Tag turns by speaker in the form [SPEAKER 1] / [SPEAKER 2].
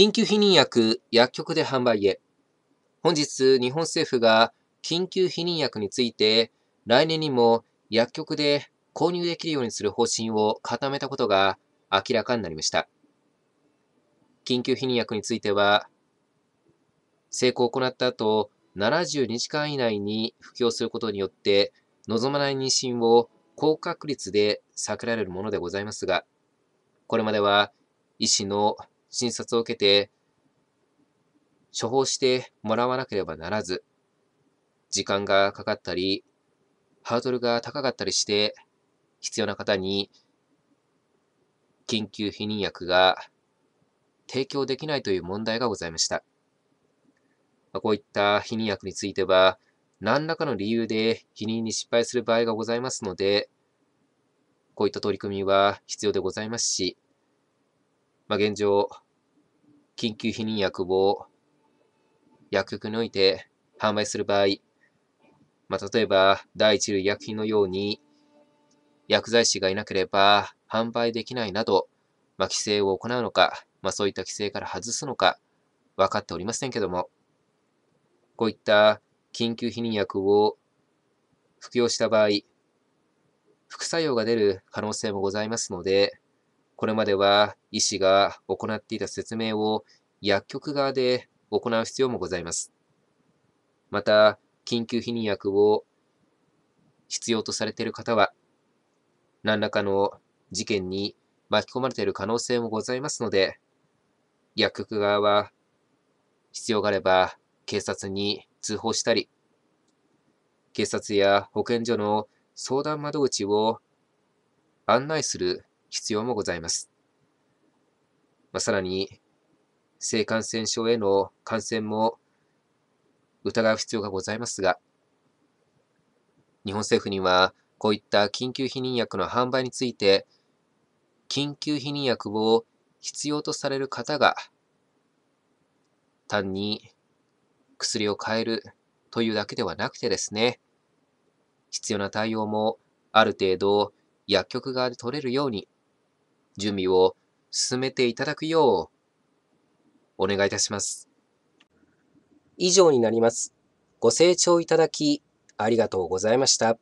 [SPEAKER 1] 緊急避妊薬、薬局で販売へ。本日、日本政府が緊急避妊薬について、来年にも薬局で購入できるようにする方針を固めたことが明らかになりました。緊急避妊薬については、成功を行った後、72時間以内に服用することによって、望まない妊娠を高確率で避けられるものでございますが、これまでは医師の診察を受けて、処方してもらわなければならず、時間がかかったり、ハードルが高かったりして、必要な方に緊急避妊薬が提供できないという問題がございました。こういった避妊薬については、何らかの理由で避妊に失敗する場合がございますので、こういった取り組みは必要でございますし、まあ、現状、緊急避妊薬を薬局において販売する場合、まあ、例えば第一類医薬品のように薬剤師がいなければ販売できないなど、まあ、規制を行うのか、まあ、そういった規制から外すのか分かっておりませんけども、こういった緊急避妊薬を服用した場合、副作用が出る可能性もございますので、これまでは医師が行っていた説明を薬局側で行う必要もございます。また、緊急避妊薬を必要とされている方は、何らかの事件に巻き込まれている可能性もございますので、薬局側は必要があれば警察に通報したり、警察や保健所の相談窓口を案内する必要もございます。まあ、さらに、性感染症への感染も疑う必要がございますが、日本政府には、こういった緊急避妊薬の販売について、緊急避妊薬を必要とされる方が、単に薬を変えるというだけではなくてですね、必要な対応もある程度薬局側で取れるように、準備を進めていただくよう、お願いいたします。以上になります。ご清聴いただき、ありがとうございました。